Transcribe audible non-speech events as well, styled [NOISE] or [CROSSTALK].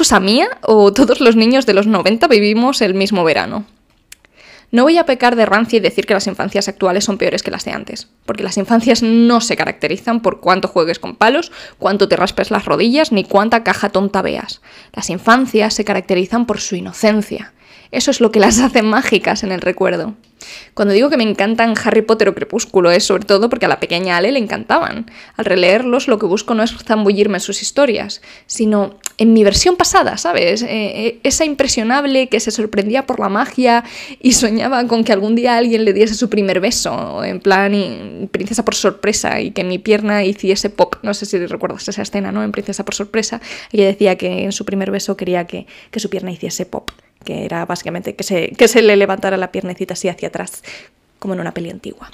cosa mía o todos los niños de los 90 vivimos el mismo verano? No voy a pecar de rancia y decir que las infancias actuales son peores que las de antes, porque las infancias no se caracterizan por cuánto juegues con palos, cuánto te raspes las rodillas, ni cuánta caja tonta veas. Las infancias se caracterizan por su inocencia. Eso es lo que las [LAUGHS] hace mágicas en el recuerdo. Cuando digo que me encantan Harry Potter o Crepúsculo es sobre todo porque a la pequeña Ale le encantaban. Al releerlos lo que busco no es zambullirme en sus historias, sino en mi versión pasada, ¿sabes? Eh, eh, esa impresionable que se sorprendía por la magia y [LAUGHS] soñaba con que algún día alguien le diese su primer beso, en plan princesa por sorpresa y que mi pierna hiciese pop. No sé si recuerdas esa escena, ¿no? En princesa por sorpresa, ella decía que en su primer beso quería que su pierna hiciese pop que era básicamente que se, que se le levantara la piernecita así hacia atrás, como en una peli antigua.